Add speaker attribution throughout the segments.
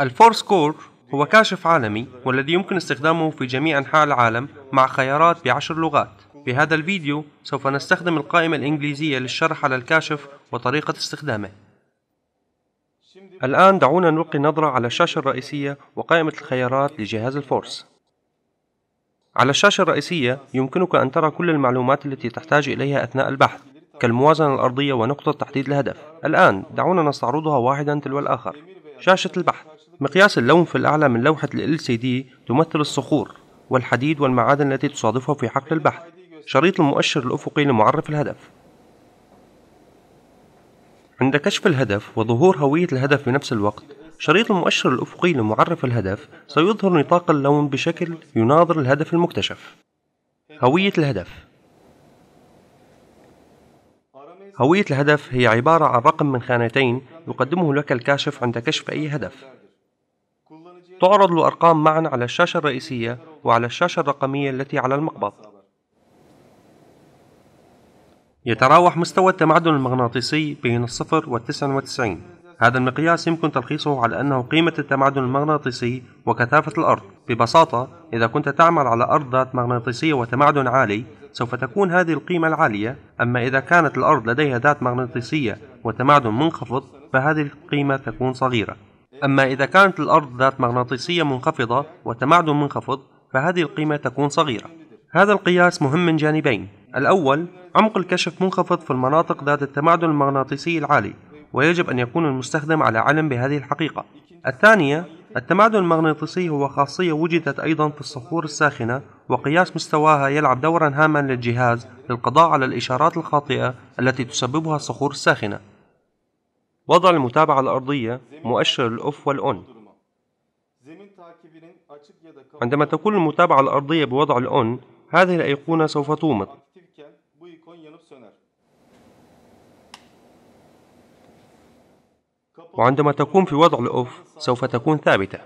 Speaker 1: الفورس كور هو كاشف عالمي والذي يمكن استخدامه في جميع أنحاء العالم مع خيارات بعشر لغات في هذا الفيديو سوف نستخدم القائمة الإنجليزية للشرح على الكاشف وطريقة استخدامه الآن دعونا نلقي نظرة على الشاشة الرئيسية وقائمة الخيارات لجهاز الفورس على الشاشة الرئيسية يمكنك أن ترى كل المعلومات التي تحتاج إليها أثناء البحث كالموازنة الأرضية ونقطة تحديد الهدف الآن دعونا نستعرضها واحدا تلو الآخر شاشة البحث مقياس اللون في الأعلى من لوحة ال LCD تمثل الصخور والحديد والمعادن التي تصادفها في حقل البحث شريط المؤشر الأفقي لمعرف الهدف عند كشف الهدف وظهور هوية الهدف في نفس الوقت شريط المؤشر الأفقي لمعرف الهدف سيظهر نطاق اللون بشكل يناظر الهدف المكتشف هوية الهدف هوية الهدف هي عبارة عن رقم من خانتين يقدمه لك الكاشف عند كشف أي هدف تعرض الأرقام معا على الشاشة الرئيسية وعلى الشاشة الرقمية التي على المقبض يتراوح مستوى التمعدن المغناطيسي بين الصفر والتسعة وتسعين هذا المقياس يمكن تلخيصه على أنه قيمة التمعدن المغناطيسي وكثافة الأرض ببساطة إذا كنت تعمل على أرض ذات مغناطيسية وتمعدن عالي سوف تكون هذه القيمة العالية أما إذا كانت الأرض لديها ذات مغناطيسية وتمعدن منخفض فهذه القيمة تكون صغيرة أما إذا كانت الأرض ذات مغناطيسية منخفضة وتمعدن منخفض فهذه القيمة تكون صغيرة هذا القياس مهم من جانبين الأول عمق الكشف منخفض في المناطق ذات التمعدن المغناطيسي العالي ويجب أن يكون المستخدم على علم بهذه الحقيقة الثانية التمعدن المغناطيسي هو خاصية وجدت أيضا في الصخور الساخنة وقياس مستواها يلعب دورا هاما للجهاز للقضاء على الإشارات الخاطئة التي تسببها الصخور الساخنة وضع المتابعة الأرضية مؤشر الأف والأون عندما تكون المتابعة الأرضية بوضع الأون هذه الأيقونة سوف تومط وعندما تكون في وضع الأوف سوف تكون ثابتة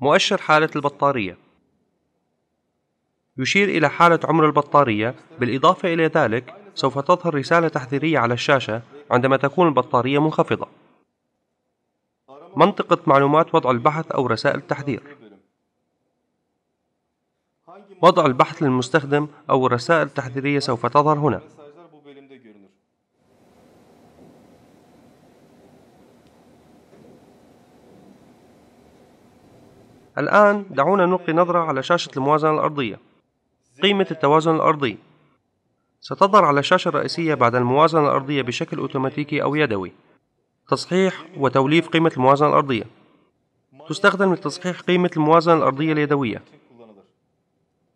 Speaker 1: مؤشر حالة البطارية يشير إلى حالة عمر البطارية بالإضافة إلى ذلك سوف تظهر رسالة تحذيرية على الشاشة عندما تكون البطارية منخفضة. منطقة معلومات وضع البحث أو رسائل التحذير وضع البحث للمستخدم أو الرسائل التحذيرية سوف تظهر هنا. الآن دعونا نلقي نظرة على شاشة الموازنة الأرضية. قيمة التوازن الأرضي ستظهر على الشاشة الرئيسية بعد الموازنة الأرضية بشكل أوتوماتيكي أو يدوي تصحيح وتوليف قيمة الموازنة الأرضية تستخدم لتصحيح قيمة الموازنة الأرضية اليدوية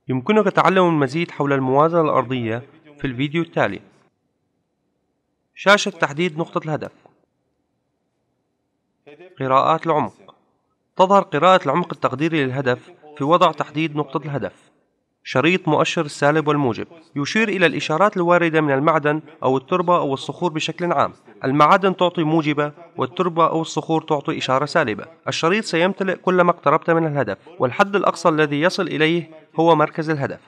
Speaker 1: يمكنك تعلم المزيد حول الموازنة الأرضية في الفيديو التالي شاشة تحديد نقطة الهدف قراءات العمق تظهر قراءة العمق التقديري للهدف في وضع تحديد نقطة الهدف شريط مؤشر السالب والموجب يشير إلى الإشارات الواردة من المعدن أو التربة أو الصخور بشكل عام المعادن تعطي موجبة والتربة أو الصخور تعطي إشارة سالبة الشريط سيمتلئ كلما اقتربت من الهدف والحد الأقصى الذي يصل إليه هو مركز الهدف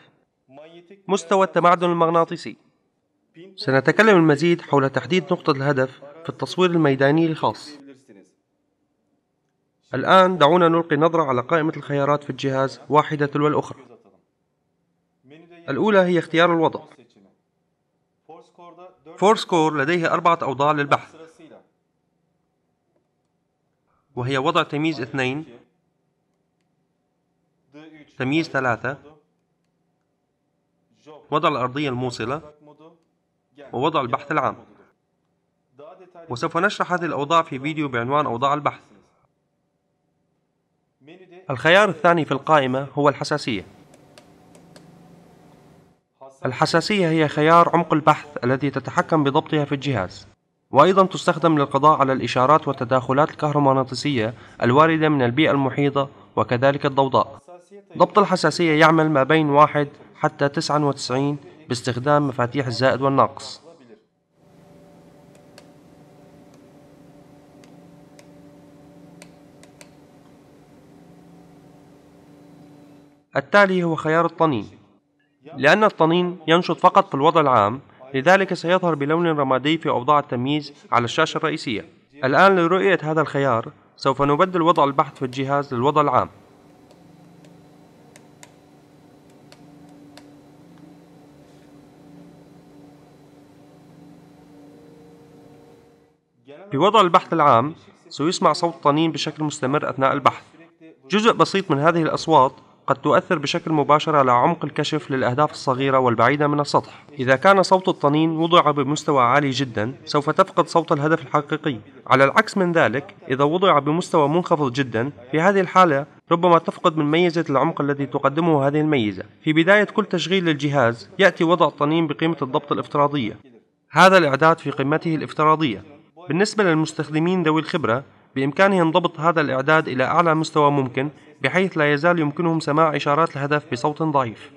Speaker 1: مستوى التمعدن المغناطيسي سنتكلم المزيد حول تحديد نقطة الهدف في التصوير الميداني الخاص الآن دعونا نلقي نظرة على قائمة الخيارات في الجهاز واحدة تلو الأخرى الأولى هي اختيار الوضع فورسكور لديه أربعة أوضاع للبحث وهي وضع تمييز اثنين تمييز ثلاثة وضع الأرضية الموصلة ووضع البحث العام وسوف نشرح هذه الأوضاع في فيديو بعنوان أوضاع البحث الخيار الثاني في القائمة هو الحساسية الحساسية هي خيار عمق البحث الذي تتحكم بضبطها في الجهاز وأيضا تستخدم للقضاء على الإشارات والتداخلات الكهرومغناطيسية الواردة من البيئة المحيطة وكذلك الضوضاء ضبط الحساسية يعمل ما بين 1 حتى 99 باستخدام مفاتيح الزائد والناقص التالي هو خيار الطنين لأن الطنين ينشط فقط في الوضع العام لذلك سيظهر بلون رمادي في أوضاع التمييز على الشاشة الرئيسية الآن لرؤية هذا الخيار سوف نبدل وضع البحث في الجهاز للوضع العام في وضع البحث العام سيسمع صوت الطنين بشكل مستمر أثناء البحث جزء بسيط من هذه الأصوات قد تؤثر بشكل مباشر على عمق الكشف للأهداف الصغيرة والبعيدة من السطح إذا كان صوت الطنين وضع بمستوى عالي جدا سوف تفقد صوت الهدف الحقيقي على العكس من ذلك إذا وضع بمستوى منخفض جدا في هذه الحالة ربما تفقد من ميزة العمق التي تقدمه هذه الميزة. في بداية كل تشغيل للجهاز يأتي وضع الطنين بقيمة الضبط الافتراضية. هذا الإعداد في قيمته الافتراضية. بالنسبة للمستخدمين ذوي الخبرة بإمكانهم ضبط هذا الإعداد إلى أعلى مستوى ممكن بحيث لا يزال يمكنهم سماع إشارات الهدف بصوت ضعيف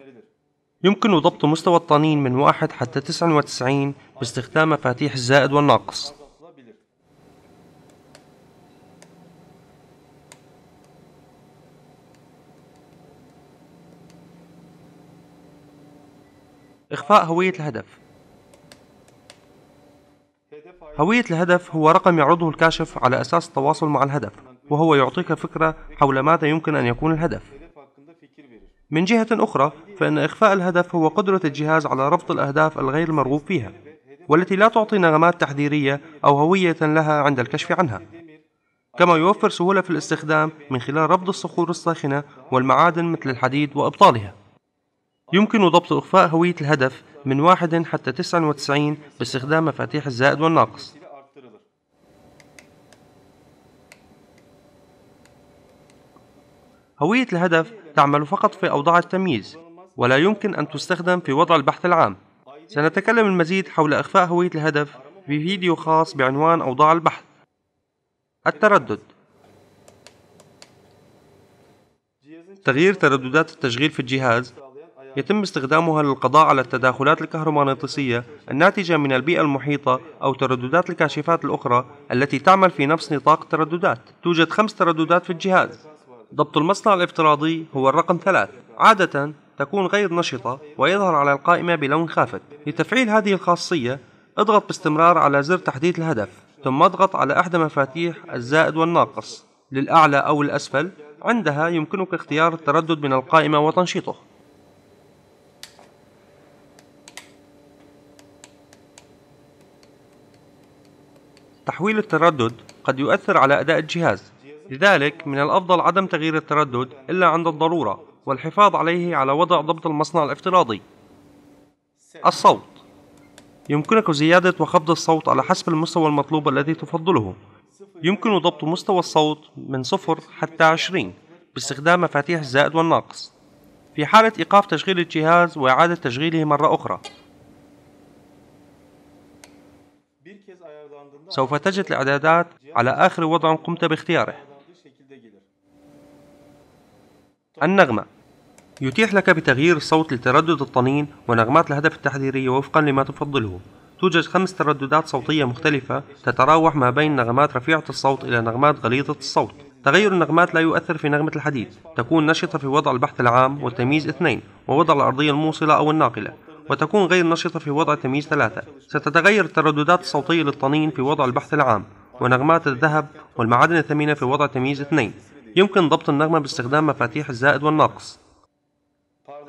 Speaker 1: يمكن ضبط مستوى الطنين من 1 حتى 99 باستخدام مفاتيح الزائد والناقص إخفاء هوية الهدف هوية الهدف هو رقم يعرضه الكاشف على أساس التواصل مع الهدف وهو يعطيك فكرة حول ماذا يمكن أن يكون الهدف من جهة أخرى فإن إخفاء الهدف هو قدرة الجهاز على رفض الأهداف الغير المرغوب فيها والتي لا تعطي نغمات تحذيرية أو هوية لها عند الكشف عنها كما يوفر سهولة في الاستخدام من خلال ربط الصخور الساخنة والمعادن مثل الحديد وإبطالها يمكن ضبط إخفاء هوية الهدف من واحد حتى 99 باستخدام مفاتيح الزائد والناقص هوية الهدف تعمل فقط في أوضاع التمييز ولا يمكن أن تستخدم في وضع البحث العام سنتكلم المزيد حول إخفاء هوية الهدف في فيديو خاص بعنوان أوضاع البحث التردد تغيير ترددات التشغيل في الجهاز يتم استخدامها للقضاء على التداخلات الكهرومغناطيسية الناتجة من البيئة المحيطة أو ترددات الكاشفات الأخرى التي تعمل في نفس نطاق الترددات. توجد خمس ترددات في الجهاز. ضبط المصنع الافتراضي هو الرقم ثلاث. عادة تكون غير نشطة ويظهر على القائمة بلون خافت. لتفعيل هذه الخاصية اضغط باستمرار على زر تحديد الهدف ثم اضغط على إحدى مفاتيح الزائد والناقص للأعلى أو الأسفل عندها يمكنك اختيار التردد من القائمة وتنشيطه تحويل التردد قد يؤثر على أداء الجهاز لذلك من الأفضل عدم تغيير التردد إلا عند الضرورة والحفاظ عليه على وضع ضبط المصنع الافتراضي الصوت يمكنك زيادة وخفض الصوت على حسب المستوى المطلوب الذي تفضله يمكن ضبط مستوى الصوت من صفر حتى عشرين باستخدام مفاتيح الزائد والناقص في حالة إيقاف تشغيل الجهاز وإعادة تشغيله مرة أخرى سوف تجد الإعدادات على آخر وضع قمت باختياره النغمة يتيح لك بتغيير الصوت لتردد الطنين ونغمات الهدف التحذيرية وفقا لما تفضله توجد خمس ترددات صوتية مختلفة تتراوح ما بين نغمات رفيعة الصوت إلى نغمات غليظة الصوت تغير النغمات لا يؤثر في نغمة الحديد تكون نشطة في وضع البحث العام والتمييز اثنين ووضع الأرضية الموصلة أو الناقلة وتكون غير نشطة في وضع تمييز ثلاثة ستتغير الترددات الصوتية للطنين في وضع البحث العام ونغمات الذهب والمعادن الثمينة في وضع تمييز اثنين يمكن ضبط النغمة باستخدام مفاتيح الزائد والناقص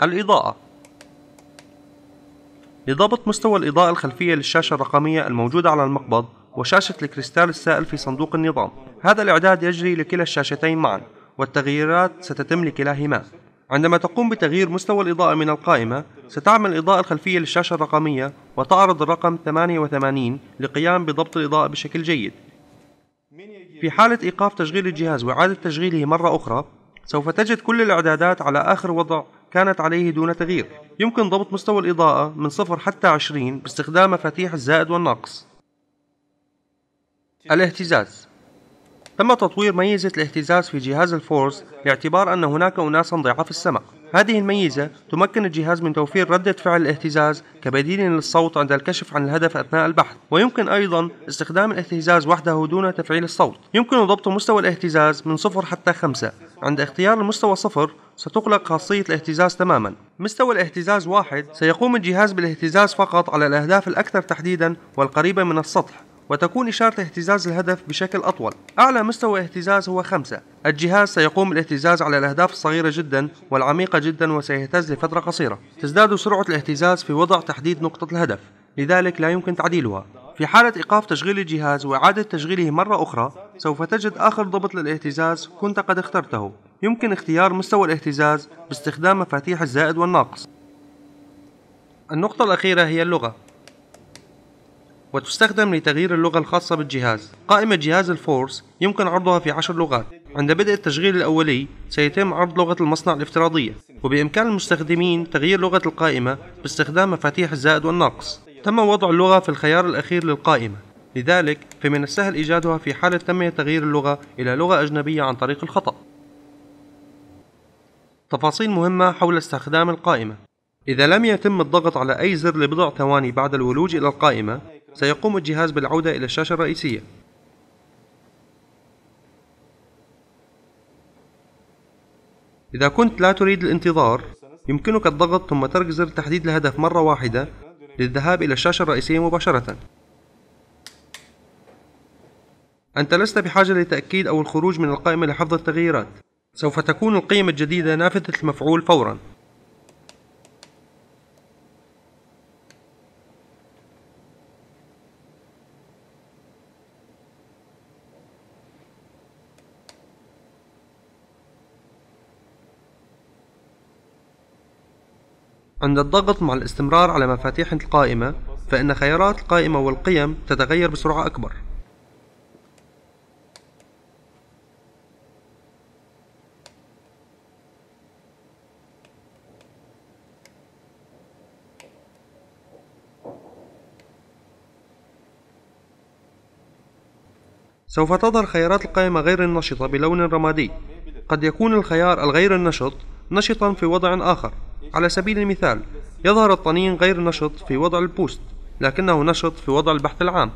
Speaker 1: الإضاءة لضبط مستوى الإضاءة الخلفية للشاشة الرقمية الموجودة على المقبض وشاشة الكريستال السائل في صندوق النظام هذا الإعداد يجري لكلا الشاشتين معا والتغييرات ستتم لكلاهما عندما تقوم بتغيير مستوى الإضاءة من القائمة ستعمل الإضاءة الخلفية للشاشة الرقمية وتعرض الرقم 88 لقيام بضبط الإضاءة بشكل جيد في حالة إيقاف تشغيل الجهاز وإعادة تشغيله مرة أخرى سوف تجد كل الإعدادات على آخر وضع كانت عليه دون تغيير يمكن ضبط مستوى الإضاءة من صفر حتى 20 باستخدام مفاتيح الزائد والناقص الاهتزاز تم تطوير ميزة الاهتزاز في جهاز الفورس لاعتبار أن هناك أناسا ضعاف السمع هذه الميزة تمكن الجهاز من توفير ردة فعل الاهتزاز كبديل للصوت عند الكشف عن الهدف أثناء البحث ويمكن أيضا استخدام الاهتزاز وحده دون تفعيل الصوت يمكن ضبط مستوى الاهتزاز من صفر حتى خمسة عند اختيار المستوى صفر ستغلق خاصية الاهتزاز تماما مستوى الاهتزاز واحد سيقوم الجهاز بالاهتزاز فقط على الأهداف الأكثر تحديدا والقريبة من السطح وتكون إشارة اهتزاز الهدف بشكل أطول أعلى مستوى اهتزاز هو 5 الجهاز سيقوم بالاهتزاز على الأهداف الصغيرة جدا والعميقة جدا وسيهتز لفترة قصيرة تزداد سرعة الاهتزاز في وضع تحديد نقطة الهدف لذلك لا يمكن تعديلها في حالة إيقاف تشغيل الجهاز وإعادة تشغيله مرة أخرى سوف تجد آخر ضبط للاهتزاز كنت قد اخترته يمكن اختيار مستوى الاهتزاز باستخدام مفاتيح الزائد والناقص النقطة الأخيرة هي اللغة وتستخدم لتغيير اللغة الخاصة بالجهاز قائمة جهاز الفورس يمكن عرضها في عشر لغات عند بدء التشغيل الأولي سيتم عرض لغة المصنع الافتراضية وبإمكان المستخدمين تغيير لغة القائمة باستخدام مفاتيح الزائد والناقص تم وضع اللغة في الخيار الأخير للقائمة لذلك فمن السهل إيجادها في حالة تم تغيير اللغة إلى لغة أجنبية عن طريق الخطأ تفاصيل مهمة حول استخدام القائمة إذا لم يتم الضغط على أي زر لبضع ثواني بعد الولوج إلى القائمة سيقوم الجهاز بالعودة إلى الشاشة الرئيسية إذا كنت لا تريد الانتظار يمكنك الضغط ثم ترك زر تحديد الهدف مرة واحدة للذهاب إلى الشاشة الرئيسية مباشرة أنت لست بحاجة لتأكيد أو الخروج من القائمة لحفظ التغييرات سوف تكون القيم الجديدة نافذة المفعول فورا عند الضغط مع الاستمرار على مفاتيح القائمة فإن خيارات القائمة والقيم تتغير بسرعة أكبر سوف تظهر خيارات القائمة غير النشطة بلون رمادي قد يكون الخيار الغير النشط نشطا في وضع آخر على سبيل المثال يظهر الطنين غير نشط في وضع البوست لكنه نشط في وضع البحث العام